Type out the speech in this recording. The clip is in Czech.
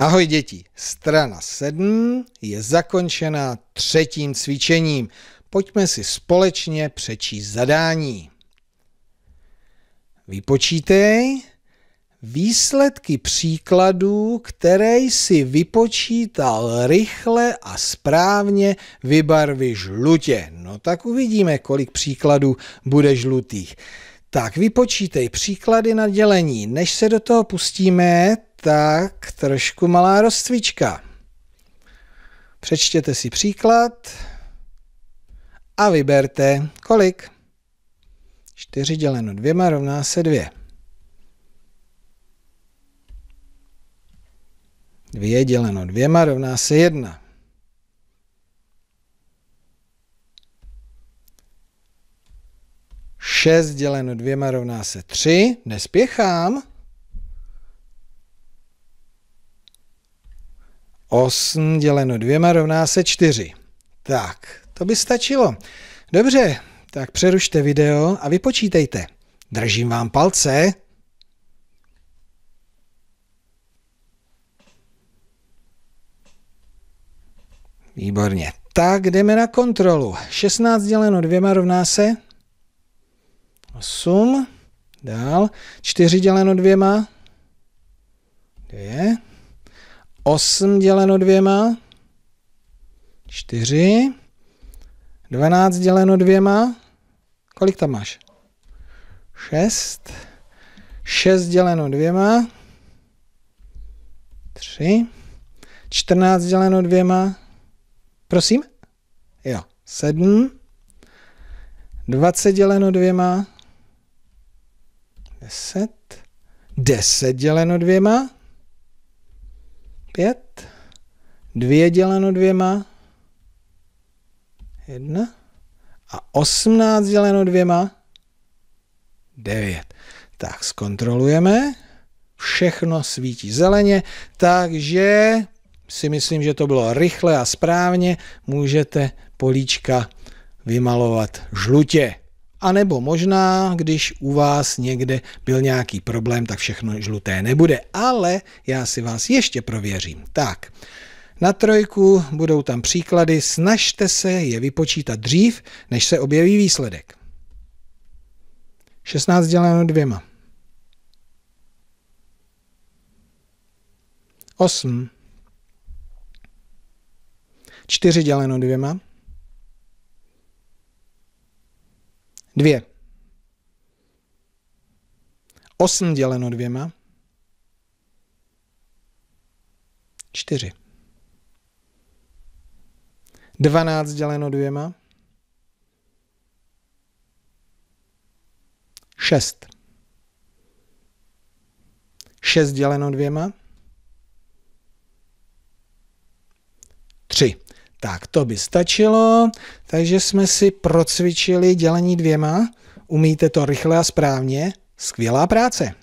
Ahoj děti, strana 7 je zakončena třetím cvičením. Pojďme si společně přečíst zadání. Vypočítej výsledky příkladů, které jsi vypočítal rychle a správně vybarvy žlutě. No tak uvidíme, kolik příkladů bude žlutých. Tak vypočítej příklady na dělení. Než se do toho pustíme, tak, trošku malá rozcvička. Přečtěte si příklad a vyberte kolik. 4 děleno dvěma rovná se 2. 2 děleno dvěma rovná se 1. 6 děleno dvěma rovná se 3. Nespěchám. 8 děleno dvěma rovná se 4. Tak, to by stačilo. Dobře, tak přerušte video a vypočítejte. Držím vám palce. Výborně. Tak jdeme na kontrolu. 16 děleno dvěma rovná se 8. Dál. 4 děleno dvěma. 2. 8 děleno dvěma, 4. 12 děleno dvěma, kolik tam máš? 6. 6 děleno dvěma, 3. 14 děleno dvěma, prosím? Jo, 7. 20 děleno dvěma, 10. 10 děleno dvěma, 5, 2 děleno dvěma. Jedna. A osmnáct děleno dvěma. Devět. Tak, zkontrolujeme. Všechno svítí zeleně, takže si myslím, že to bylo rychle a správně. Můžete políčka vymalovat žlutě. A nebo možná, když u vás někde byl nějaký problém, tak všechno žluté nebude, ale já si vás ještě prověřím. Tak, na trojku budou tam příklady, snažte se je vypočítat dřív, než se objeví výsledek. 16 děleno dvěma. 8. 4 děleno dvěma. Dvě. Osm děleno dvěma. Čtyři. Dvanáct děleno dvěma. Šest. Šest děleno dvěma. Tak, to by stačilo, takže jsme si procvičili dělení dvěma. Umíte to rychle a správně? Skvělá práce!